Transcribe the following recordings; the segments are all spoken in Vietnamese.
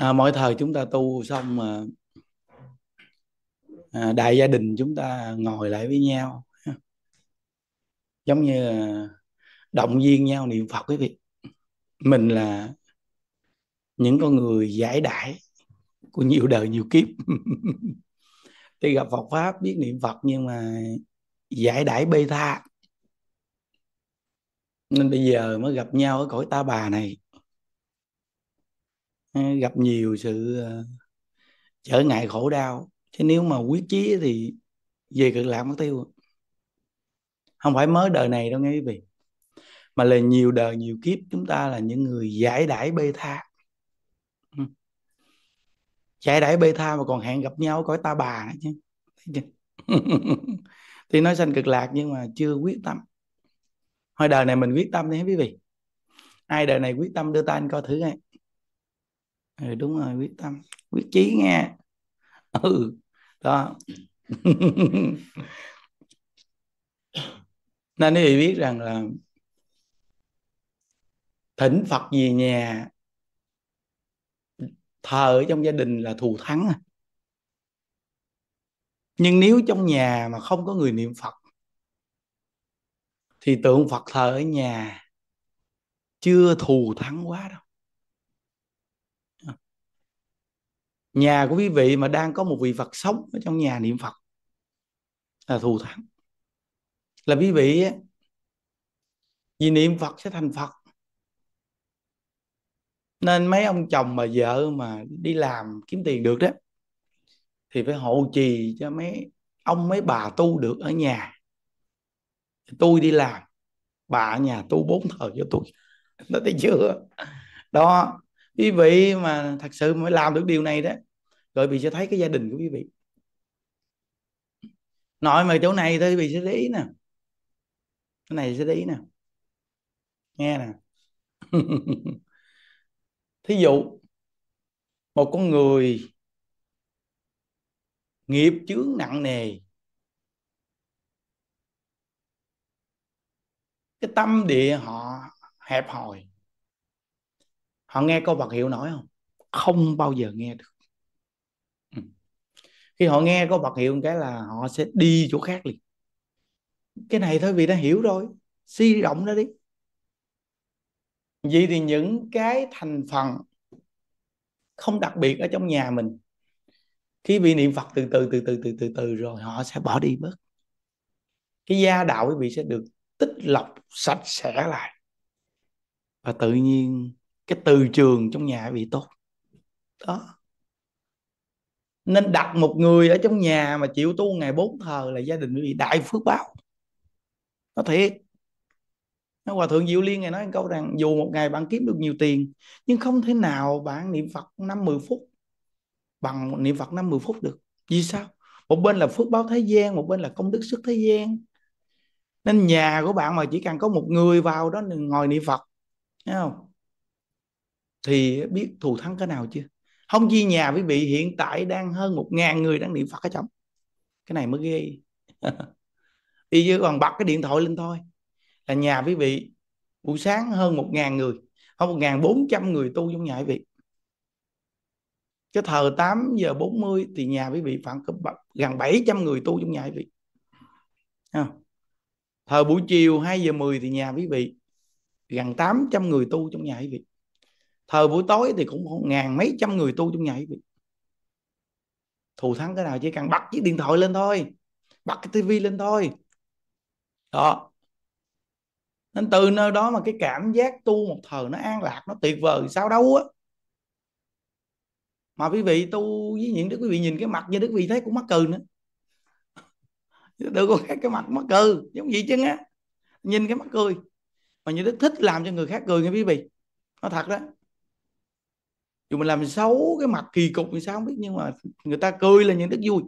à, mỗi thời chúng ta tu xong mà à, đại gia đình chúng ta ngồi lại với nhau giống như động viên nhau niệm phật quý vị mình là những con người giải đãi của nhiều đời nhiều kiếp thì gặp Phật pháp biết niệm Phật nhưng mà giải đãi bê tha nên bây giờ mới gặp nhau ở cõi ta bà này gặp nhiều sự ờ, trở ngại khổ đau chứ nếu mà quyết chí thì về cực lạc mất tiêu không phải mới đời này đâu nghe quý vị mà là nhiều đời nhiều kiếp chúng ta là những người giải đãi bê tha giải đãi bê tha mà còn hẹn gặp nhau coi ta bà chứ thì nói sanh cực lạc nhưng mà chưa quyết tâm hồi đời này mình quyết tâm đi quý vị ai đời này quyết tâm đưa tay anh coi thử ngay ừ, đúng rồi quyết tâm quyết chí nghe ừ đó nên quý vị biết rằng là thỉnh phật về nhà thờ ở trong gia đình là thù thắng à. nhưng nếu trong nhà mà không có người niệm phật thì tượng phật thờ ở nhà chưa thù thắng quá đâu nhà của quý vị mà đang có một vị Phật sống ở trong nhà niệm Phật là thù thắng là quý vị vì niệm Phật sẽ thành Phật nên mấy ông chồng mà vợ mà đi làm kiếm tiền được đó thì phải hộ trì cho mấy ông mấy bà tu được ở nhà tôi đi làm bà ở nhà tu bốn thời cho tôi nó thấy chưa đó quý vị mà thật sự mới làm được điều này đó rồi bị sẽ thấy cái gia đình của quý vị nội mà chỗ này thôi quý vị sẽ để ý nè cái này sẽ để ý nè nghe nè thí dụ một con người nghiệp chướng nặng nề cái tâm địa họ hẹp hòi họ nghe câu vật hiệu nổi không không bao giờ nghe được ừ. khi họ nghe câu vật hiệu cái là họ sẽ đi chỗ khác liền cái này thôi vì đã hiểu rồi suy rộng ra đi vậy thì những cái thành phần không đặc biệt ở trong nhà mình khi vị niệm phật từ từ từ từ từ từ từ rồi họ sẽ bỏ đi mất cái gia đạo quý vị sẽ được tích lọc sạch sẽ lại và tự nhiên cái từ trường trong nhà bị tốt đó nên đặt một người ở trong nhà mà chịu tu ngày bốn thờ là gia đình bị đại phước báo nó thiệt nó hòa thượng diệu liên ngày nói câu rằng dù một ngày bạn kiếm được nhiều tiền nhưng không thể nào bạn niệm phật năm mười phút bằng niệm phật năm mười phút được vì sao một bên là phước báo thế gian một bên là công đức sức thế gian nên nhà của bạn mà chỉ cần có một người vào đó ngồi niệm phật thấy không thì biết thù thắng cái nào chưa không chi nhà quý vị hiện tại đang hơn một ngàn người đang niệm phật ở trong cái này mới ghê đi như còn bật cái điện thoại lên thôi là nhà quý vị buổi sáng hơn một ngàn người hơn một ngàn bốn trăm người tu trong nhà quý vị cái thờ 8 giờ 40 thì nhà quý vị khoảng gần 700 người tu trong nhà quý vị thờ buổi chiều 2 giờ 10 thì nhà quý vị gần 800 người tu trong nhà quý vị thời buổi tối thì cũng ngàn mấy trăm người tu trong nhà quý vị thù thắng cái nào chỉ cần bật chiếc điện thoại lên thôi bật cái tivi lên thôi đó nên từ nơi đó mà cái cảm giác tu một thời nó an lạc nó tuyệt vời sao đâu á mà quý vị tu với những đức quý vị nhìn cái mặt như đức vị thấy cũng mắc cười nữa đừng có khác cái mặt mắc cười giống vậy chứ á nhìn cái mắt cười mà như đức thích làm cho người khác cười nghe quý vị nó thật đó dù mình làm xấu cái mặt kỳ cục thì sao không biết nhưng mà người ta cười là những đức vui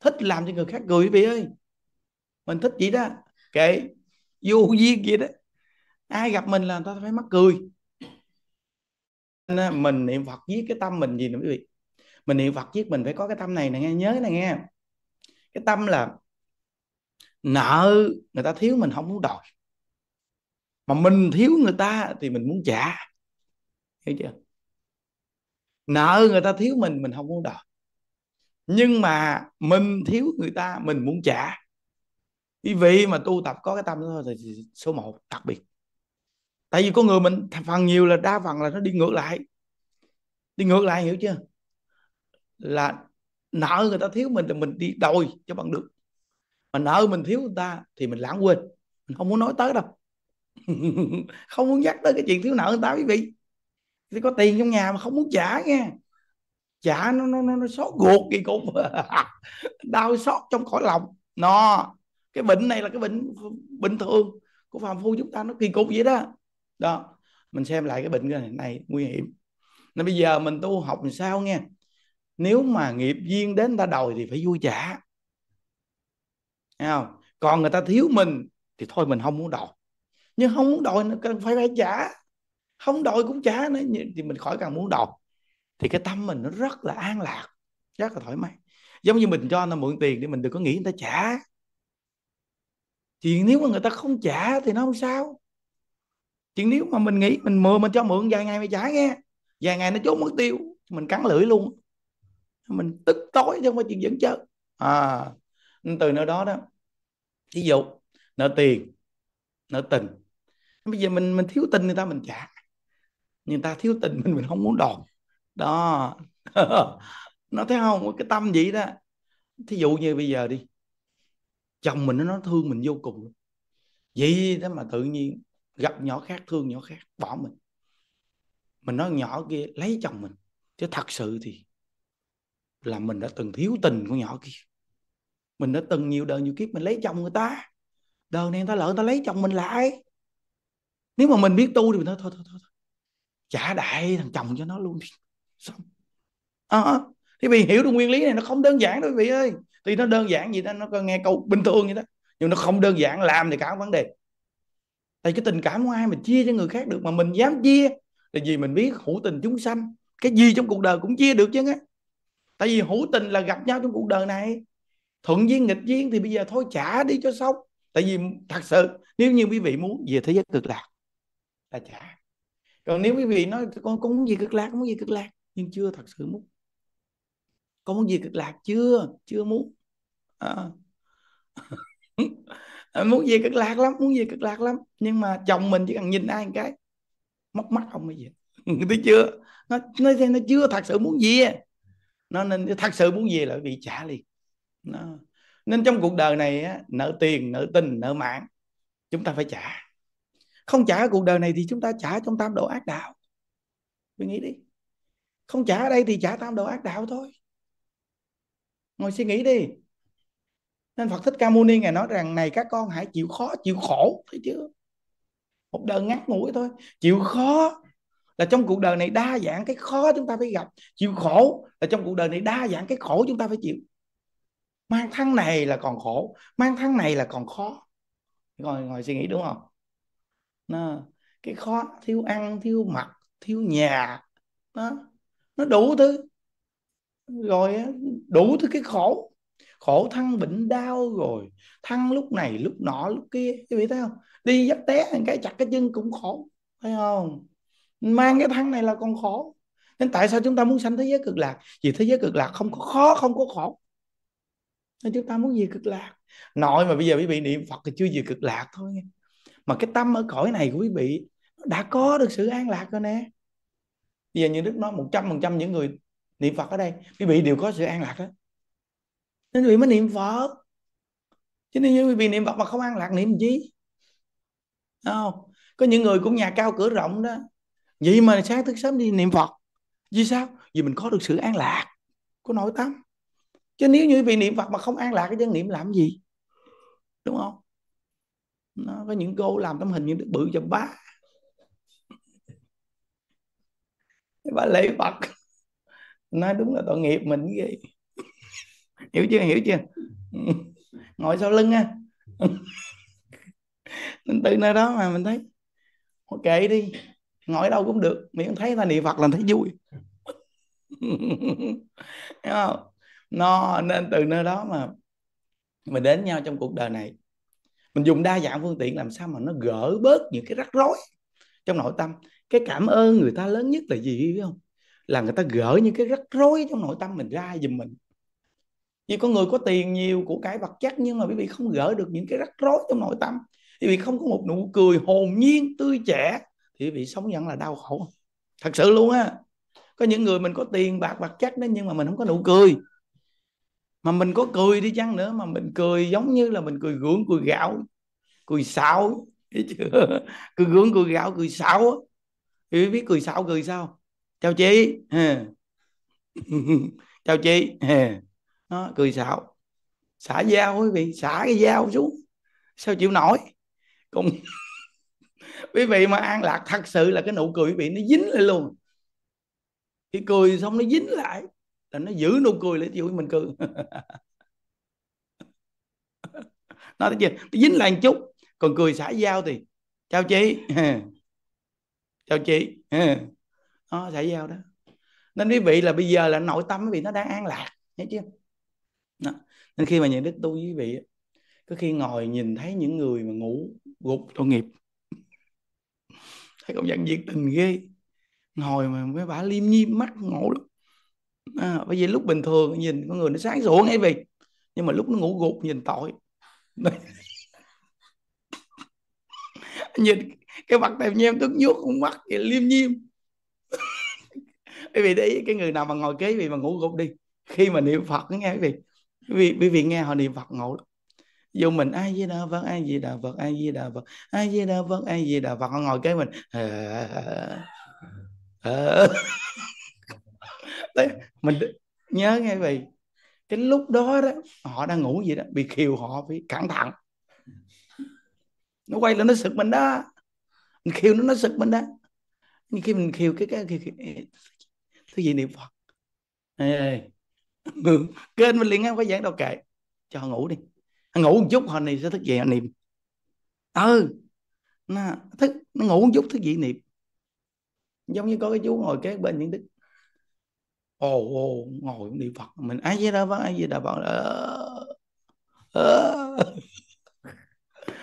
thích làm cho người khác cười quý ơi mình thích vậy đó kệ vô duyên vậy đó ai gặp mình là người ta phải mắc cười mình niệm phật với cái tâm mình gì nữa quý vị mình niệm phật giết mình phải có cái tâm này nè nghe nhớ này nghe cái tâm là nợ người ta thiếu mình không muốn đòi mà mình thiếu người ta thì mình muốn trả hiểu chưa nợ người ta thiếu mình mình không muốn đòi nhưng mà mình thiếu người ta mình muốn trả quý vị mà tu tập có cái tâm đó thì số 1 đặc biệt tại vì có người mình phần nhiều là đa phần là nó đi ngược lại đi ngược lại hiểu chưa là nợ người ta thiếu mình thì mình đi đòi cho bằng được mà nợ mình thiếu người ta thì mình lãng quên mình không muốn nói tới đâu không muốn nhắc tới cái chuyện thiếu nợ người ta quý vị thì có tiền trong nhà mà không muốn trả nghe trả nó nó nó, nó xót ruột kỳ cục đau xót trong cõi lòng nó cái bệnh này là cái bệnh bình thường của phàm phu chúng ta nó kỳ cục vậy đó đó mình xem lại cái bệnh này, này nguy hiểm nên bây giờ mình tu học làm sao nghe nếu mà nghiệp duyên đến ta đòi thì phải vui trả Thấy không còn người ta thiếu mình thì thôi mình không muốn đòi nhưng không muốn đòi nữa cần phải phải trả không đòi cũng chả nữa thì mình khỏi càng muốn đòi thì cái tâm mình nó rất là an lạc rất là thoải mái giống như mình cho người ta mượn tiền để mình đừng có nghĩ người ta trả thì nếu mà người ta không trả thì nó không sao Chuyện nếu mà mình nghĩ mình mượn mình cho mượn vài ngày mày trả nghe vài ngày nó trốn mất tiêu mình cắn lưỡi luôn mình tức tối trong cái chuyện dẫn chơi à từ nơi đó đó ví dụ nợ tiền nợ tình bây giờ mình mình thiếu tình người ta mình trả người ta thiếu tình mình mình không muốn đòn đó nó thấy không cái tâm vậy đó thí dụ như bây giờ đi chồng mình nó thương mình vô cùng vậy đó mà tự nhiên gặp nhỏ khác thương nhỏ khác bỏ mình mình nói nhỏ kia lấy chồng mình chứ thật sự thì là mình đã từng thiếu tình của nhỏ kia mình đã từng nhiều đời nhiều kiếp mình lấy chồng người ta đời này người ta lỡ người ta lấy chồng mình lại nếu mà mình biết tu thì mình nói thôi thôi thôi, thôi trả đại thằng chồng cho nó luôn đi xong à, à, thì vì hiểu được nguyên lý này nó không đơn giản đâu quý vị ơi thì nó đơn giản gì đó nó nghe câu bình thường vậy đó nhưng nó không đơn giản làm thì cả vấn đề tại cái tình cảm của ai mà chia cho người khác được mà mình dám chia là vì mình biết hữu tình chúng sanh cái gì trong cuộc đời cũng chia được chứ á tại vì hữu tình là gặp nhau trong cuộc đời này thuận duyên nghịch duyên thì bây giờ thôi trả đi cho xong tại vì thật sự nếu như quý vị muốn về thế giới cực lạc là trả còn nếu quý vị nói con có muốn gì cực lạc muốn gì cực lạc nhưng chưa thật sự muốn con muốn gì cực lạc chưa chưa muốn à. muốn gì cực lạc lắm muốn gì cực lạc lắm nhưng mà chồng mình chỉ cần nhìn ai một cái mất mắt không cái gì thấy chưa nó nó nó chưa thật sự muốn gì nó nên thật sự muốn gì là bị trả liền nó. nên trong cuộc đời này nợ tiền nợ tình nợ mạng chúng ta phải trả không trả cuộc đời này thì chúng ta trả trong tam độ ác đạo mình nghĩ đi không trả ở đây thì trả tam độ ác đạo thôi ngồi suy nghĩ đi nên Phật thích Ca Mâu Ni ngài nói rằng này các con hãy chịu khó chịu khổ thấy chưa một đời ngắt mũi thôi chịu khó là trong cuộc đời này đa dạng cái khó chúng ta phải gặp chịu khổ là trong cuộc đời này đa dạng cái khổ chúng ta phải chịu mang thăng này là còn khổ mang thăng này là còn khó ngồi ngồi suy nghĩ đúng không nó, cái khó thiếu ăn thiếu mặc thiếu nhà nó nó đủ thứ rồi đủ thứ cái khổ khổ thăng bệnh đau rồi thăng lúc này lúc nọ lúc kia các vị thấy không đi dắt té cái chặt cái chân cũng khổ thấy không mang cái thăng này là còn khổ nên tại sao chúng ta muốn sanh thế giới cực lạc vì thế giới cực lạc không có khó không có khổ nên chúng ta muốn gì cực lạc nội mà bây giờ bị vị niệm phật thì chưa gì cực lạc thôi nghe mà cái tâm ở cõi này của quý vị đã có được sự an lạc rồi nè bây giờ như đức nói một trăm phần trăm những người niệm phật ở đây quý vị đều có sự an lạc đó nên quý vị mới niệm phật chứ nếu như quý vị niệm phật mà không an lạc niệm chi? không có những người cũng nhà cao cửa rộng đó vậy mà sáng thức sớm đi niệm phật vì sao vì mình có được sự an lạc của nội tâm chứ nếu như quý vị niệm phật mà không an lạc cái dân niệm làm gì đúng không nó có những cô làm tấm hình như đứa bự cho bác bà lễ phật nói đúng là tội nghiệp mình ghê hiểu chưa hiểu chưa ngồi sau lưng á mình từ nơi đó mà mình thấy kệ đi ngồi đâu cũng được miễn thấy ta niệm phật là thấy vui hiểu không nó nên từ nơi đó mà mình đến nhau trong cuộc đời này mình dùng đa dạng phương tiện làm sao mà nó gỡ bớt những cái rắc rối trong nội tâm cái cảm ơn người ta lớn nhất là gì biết không là người ta gỡ những cái rắc rối trong nội tâm mình ra giùm mình vì có người có tiền nhiều của cải vật chất nhưng mà quý vị không gỡ được những cái rắc rối trong nội tâm quý vị không có một nụ cười hồn nhiên tươi trẻ thì quý vị sống vẫn là đau khổ thật sự luôn á có những người mình có tiền bạc vật chất đó nhưng mà mình không có nụ cười mà mình có cười đi chăng nữa mà mình cười giống như là mình cười gượng cười gạo cười xạo chưa? cười gượng cười gạo cười xạo thì biết cười xạo cười sao chào chị chào chị nó cười xạo xả dao quý vị xả cái dao xuống sao chịu nổi cũng quý vị mà an lạc thật sự là cái nụ cười quý vị nó dính lại luôn khi cười xong nó dính lại là nó giữ nụ cười lại chịu mình cười nói thấy chưa dính lại chút còn cười xả giao thì chào chị chào chị nó xả giao đó nên quý vị là bây giờ là nội tâm quý vị nó đang an lạc thấy chưa đó. nên khi mà nhận đức tu quý vị có khi ngồi nhìn thấy những người mà ngủ gục tội nghiệp thấy công nhận nhiệt tình ghê ngồi mà mấy bà liêm nhi mắt ngủ. lắm à, bởi vì lúc bình thường nhìn con người nó sáng sủa ngay vì nhưng mà lúc nó ngủ gục nhìn tội nhìn cái mặt tèm nhem tức nhuốc con mắt liêm nhiêm bởi vì đấy cái người nào mà ngồi kế vì mà ngủ gục đi khi mà niệm phật nghe quý vị vì vì nghe họ niệm phật ngộ dù mình ai gì đà phật ai gì đà phật ai gì đà phật ai gì đà phật ai gì đà phật họ ngồi kế mình à, à, à mình nhớ nghe vì cái lúc đó đó họ đang ngủ vậy đó bị khiều họ phải cẩn thận nó quay lên nó sực mình đó mình khiêu nó nó sực mình đó nhưng khi mình khiêu cái cái, cái, cái thứ gì niệm phật ê, ê. kênh mình liền không phải giảng đâu kệ cho họ ngủ đi họ ngủ một chút họ này sẽ thức dậy họ niệm ừ nó thức nó ngủ một chút thức dậy niệm giống như có cái chú ngồi kế bên những đức ồ ồ ngồi cũng niệm phật mình ai với đó vẫn ai với đó vẫn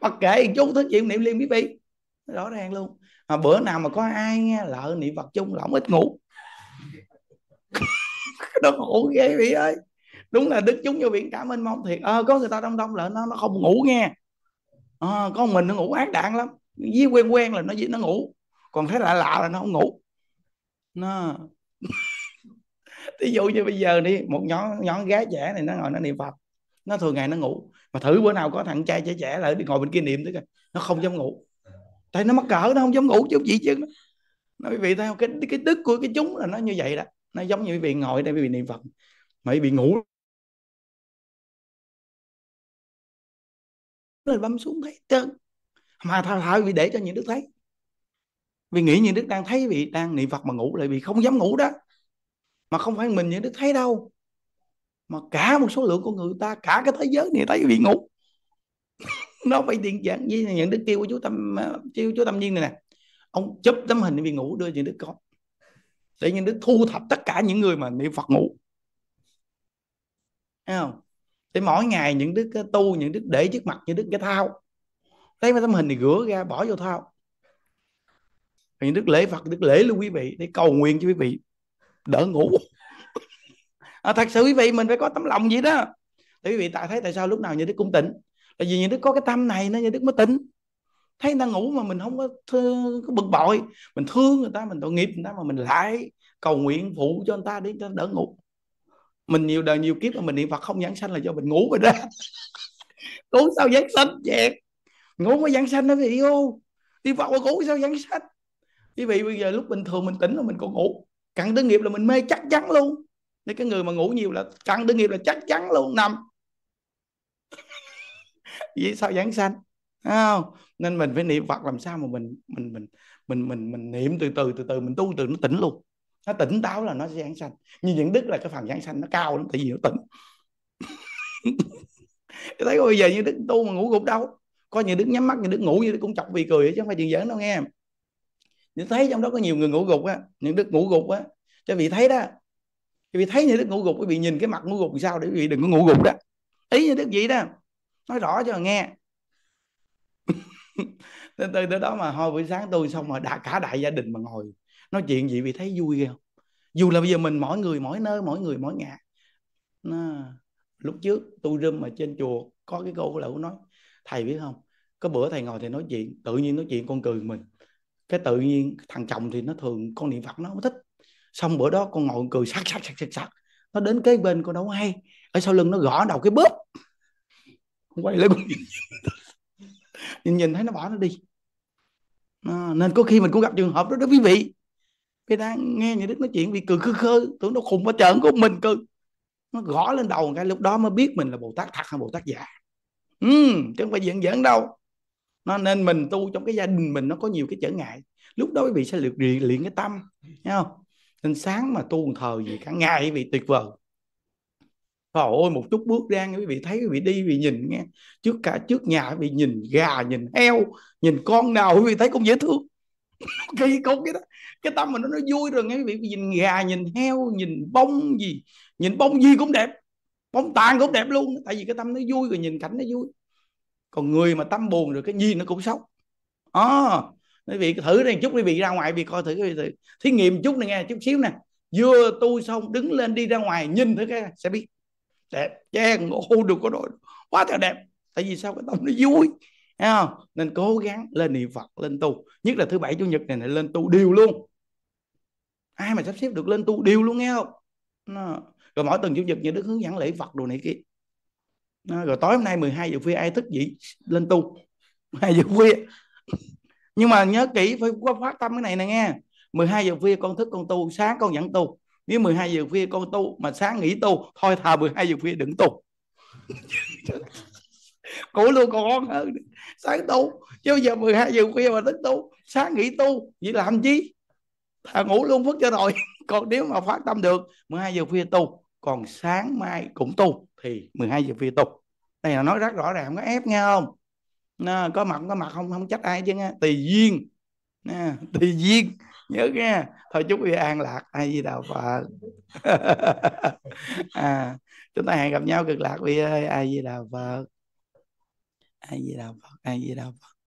mặc kệ chú thích chuyện niệm liên quý đi rõ ràng luôn mà bữa nào mà có ai nghe lợ niệm phật chung lỏng ít ngủ nó ngủ ghê vị ơi đúng là đức chúng vô biển cảm ơn mong thiệt ờ có người ta đông đông lại nó nó không ngủ nghe ờ, có mình nó ngủ ác đạn lắm với quen quen là nó gì nó ngủ còn thấy lạ lạ là nó không ngủ nó ví dụ như bây giờ đi một nhóm nhóm gái trẻ này nó ngồi nó niệm phật nó thường ngày nó ngủ mà thử bữa nào có thằng trai trẻ trẻ lại đi ngồi bên kia niệm tới coi nó không dám ngủ tại nó mắc cỡ nó không dám ngủ chứ gì chứ nó quý vị thấy không cái cái đức của cái chúng là nó như vậy đó nó giống như quý vị ngồi đây quý vị niệm phật mà quý vị ngủ lên bấm xuống thấy trơn mà thà thà vì để cho những đức thấy vì nghĩ những đức đang thấy vì đang niệm phật mà ngủ lại vì không dám ngủ đó mà không phải mình những đức thấy đâu mà cả một số lượng của người ta cả cái thế giới này thấy bị ngủ nó phải điện giản như những đức kêu của chú tâm kêu chú tâm nhiên này nè ông chụp tấm hình bị ngủ đưa những đức coi để những đức thu thập tất cả những người mà niệm phật ngủ thấy không để mỗi ngày những đức tu những đức để trước mặt những đức cái thao lấy mấy tấm hình này rửa ra bỏ vô thao thì những đức lễ phật đức lễ luôn quý vị để cầu nguyện cho quý vị đỡ ngủ à, thật sự quý vị mình phải có tấm lòng gì đó thì quý vị tại thấy tại sao lúc nào như đức cũng tỉnh là vì như đức có cái tâm này nên như đức mới tỉnh thấy người ta ngủ mà mình không có, thương, có bực bội mình thương người ta mình tội nghiệp người ta mà mình lại cầu nguyện phụ cho người ta đi cho đỡ ngủ mình nhiều đời nhiều kiếp mà mình niệm phật không giảng sanh là do mình ngủ rồi đó ngủ sao giảng sanh vậy ngủ mới giảng sanh đó thì yêu đi phật mà ngủ sao giảng sanh quý vị bây giờ lúc bình thường mình tỉnh rồi mình còn ngủ cặn tư nghiệp là mình mê chắc chắn luôn nên cái người mà ngủ nhiều là cặn tư nghiệp là chắc chắn luôn nằm vì sao giảng sanh không nên mình phải niệm phật làm sao mà mình mình mình mình mình mình niệm từ từ từ từ mình tu từ nó tỉnh luôn nó tỉnh táo là nó sẽ giảng sanh Như những đức là cái phần giảng sanh nó cao lắm tại vì nó tỉnh thấy bây giờ như đức tu mà ngủ gục đâu có nhiều đức nhắm mắt như đức ngủ như đức cũng chọc vì cười chứ không phải chuyện giỡn đâu nghe nhưng thấy trong đó có nhiều người ngủ gục á những đức ngủ gục á cho vị thấy đó quý vị thấy những đức ngủ gục quý vị nhìn cái mặt ngủ gục sao để quý vị đừng có ngủ gục đó ý như đức vậy đó nói rõ cho nghe nên từ, từ đó mà hồi buổi sáng tôi xong rồi đã cả đại gia đình mà ngồi nói chuyện gì vì thấy vui ghê không dù là bây giờ mình mỗi người mỗi nơi mỗi người mỗi ngã nó, lúc trước tu râm mà trên chùa có cái câu là cũng nói thầy biết không có bữa thầy ngồi thầy nói chuyện tự nhiên nói chuyện con cười mình cái tự nhiên thằng chồng thì nó thường con niệm phật nó không thích xong bữa đó con ngồi cười sắc sắc sắc sắc sắc nó đến cái bên con đâu hay ở sau lưng nó gõ đầu cái bóp quay lại nhìn nhìn thấy nó bỏ nó đi à, nên có khi mình cũng gặp trường hợp đó đó quý vị cái đang nghe nhà đức nói chuyện bị cười khơ khơ tưởng nó khùng hết trơn của mình cười nó gõ lên đầu cái lúc đó mới biết mình là bồ tát thật hay bồ tát giả ừ, chứ không phải diễn giỡn đâu nó nên mình tu trong cái gia đình mình nó có nhiều cái trở ngại lúc đó quý vị sẽ luyện luyện, luyện cái tâm nhá không nên sáng mà tu một thờ gì cả ngày quý vị tuyệt vời Trời ơi một chút bước ra quý vị thấy quý vị đi quý vị nhìn nghe trước cả trước nhà quý vị nhìn gà nhìn heo nhìn con nào quý vị thấy cũng dễ thương kỳ cục cái đó cái tâm mình nó, nó vui rồi nghe quý vị nhìn gà nhìn heo nhìn bông gì nhìn bông gì cũng đẹp bông tàn cũng đẹp luôn tại vì cái tâm nó vui rồi nhìn cảnh nó vui còn người mà tâm buồn rồi cái gì nó cũng sốc à, ờ, quý vị thử đây chút quý vị ra ngoài vì coi thử, thử thử thí nghiệm chút này nghe chút xíu nè vừa tu xong đứng lên đi ra ngoài nhìn thử cái sẽ biết đẹp trang ngộ được có đội quá thật đẹp tại vì sao cái tâm nó vui không? nên cố gắng lên niệm phật lên tu nhất là thứ bảy chủ nhật này, này lên tu đều luôn ai mà sắp xếp được lên tu đều luôn nghe không rồi mỗi tuần chủ nhật như đức hướng dẫn lễ phật đồ này kia rồi tối hôm nay 12 giờ khuya ai thức dậy lên tu 12 giờ khuya nhưng mà nhớ kỹ phải phát tâm cái này nè nghe 12 giờ khuya con thức con tu sáng con vẫn tu nếu 12 giờ khuya con tu mà sáng nghỉ tu thôi thà 12 giờ khuya đừng tu cũ luôn còn hơn sáng tu chứ giờ 12 giờ khuya mà tính tu sáng nghỉ tu vậy làm chi thà ngủ luôn phức cho rồi còn nếu mà phát tâm được 12 giờ khuya tu còn sáng mai cũng tu thì 12 giờ khuya tu này là nói rất rõ ràng không có ép nghe không nó có mặt có mặt không không trách ai chứ nghe tùy duyên nè, tùy duyên nhớ nghe thôi chúc quý an lạc ai gì đà phật à, chúng ta hẹn gặp nhau cực lạc quý ơi ai gì đà phật ai gì đà phật ai gì đà phật